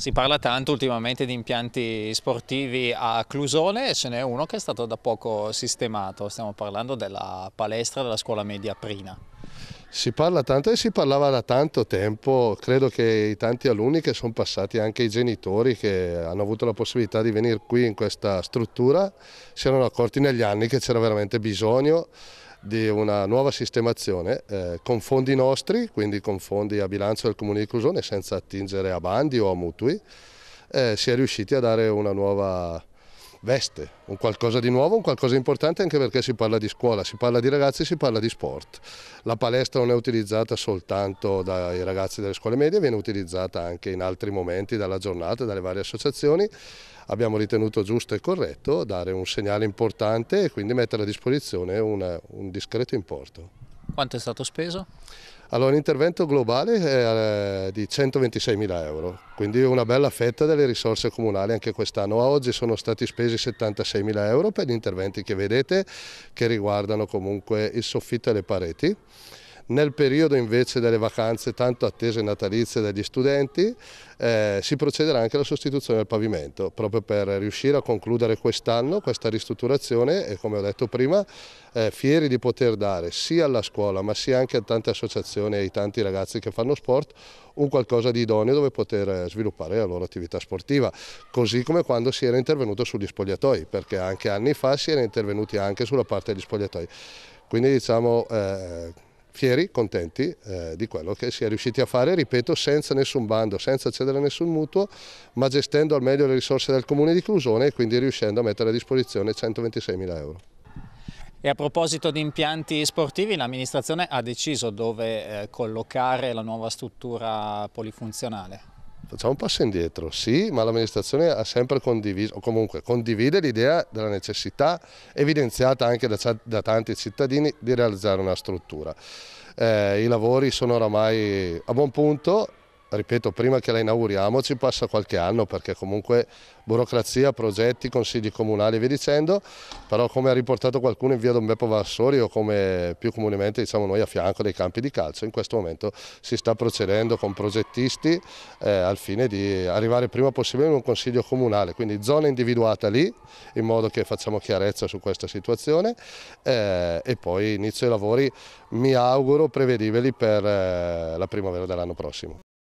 Si parla tanto ultimamente di impianti sportivi a Clusone e ce n'è uno che è stato da poco sistemato, stiamo parlando della palestra della scuola media Prina. Si parla tanto e si parlava da tanto tempo, credo che i tanti alunni che sono passati, anche i genitori che hanno avuto la possibilità di venire qui in questa struttura, si erano accorti negli anni che c'era veramente bisogno di una nuova sistemazione eh, con fondi nostri, quindi con fondi a bilancio del Comune di Clusone senza attingere a bandi o a mutui, eh, si è riusciti a dare una nuova veste, un qualcosa di nuovo, un qualcosa di importante anche perché si parla di scuola, si parla di ragazzi, si parla di sport. La palestra non è utilizzata soltanto dai ragazzi delle scuole medie, viene utilizzata anche in altri momenti dalla giornata, dalle varie associazioni. Abbiamo ritenuto giusto e corretto dare un segnale importante e quindi mettere a disposizione una, un discreto importo. Quanto è stato speso? Allora, l'intervento globale è eh, di 126 mila euro, quindi una bella fetta delle risorse comunali anche quest'anno. A oggi sono stati spesi 76 mila euro per gli interventi che vedete, che riguardano comunque il soffitto e le pareti. Nel periodo invece delle vacanze tanto attese natalizie dagli studenti eh, si procederà anche alla sostituzione del pavimento proprio per riuscire a concludere quest'anno questa ristrutturazione e come ho detto prima eh, fieri di poter dare sia alla scuola ma sia anche a tante associazioni e ai tanti ragazzi che fanno sport un qualcosa di idoneo dove poter eh, sviluppare la loro attività sportiva così come quando si era intervenuto sugli spogliatoi perché anche anni fa si era intervenuti anche sulla parte degli spogliatoi quindi diciamo eh, fieri, contenti eh, di quello che si è riusciti a fare, ripeto, senza nessun bando, senza cedere a nessun mutuo, ma gestendo al meglio le risorse del Comune di Clusone e quindi riuscendo a mettere a disposizione 126 mila euro. E a proposito di impianti sportivi, l'amministrazione ha deciso dove eh, collocare la nuova struttura polifunzionale? facciamo un passo indietro, sì, ma l'amministrazione ha sempre condiviso, o comunque condivide l'idea della necessità evidenziata anche da, da, tanti cittadini di realizzare una struttura. Eh, I lavori sono oramai a buon punto ripeto, prima che la inauguriamo ci passa qualche anno perché comunque burocrazia, progetti, consigli comunali e via dicendo, però come ha riportato qualcuno in via Don Beppo Vassori o come più comunemente diciamo noi a fianco dei campi di calcio, in questo momento si sta procedendo con progettisti eh, al fine di arrivare prima possibile in un consiglio comunale, quindi zona individuata lì in modo che facciamo chiarezza su questa situazione eh, e poi inizio i lavori mi auguro prevedibili per eh, la primavera dell'anno prossimo.